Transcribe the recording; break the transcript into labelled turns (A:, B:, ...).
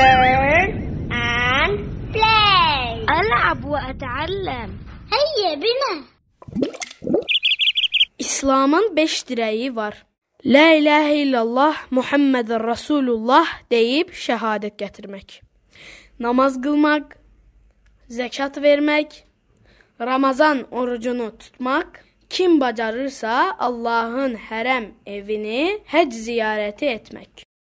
A: learn and play ألعب وأتعلم هيا بنا
B: İslam'ın beş direği var. La ilahe illallah Muhammeden Resulullah deyip şehadet getirmek. Namaz kılmak, zekat vermek, Ramazan orucunu tutmak, kim bacarırsa Allah'ın herem evini hac ziyareti etmek.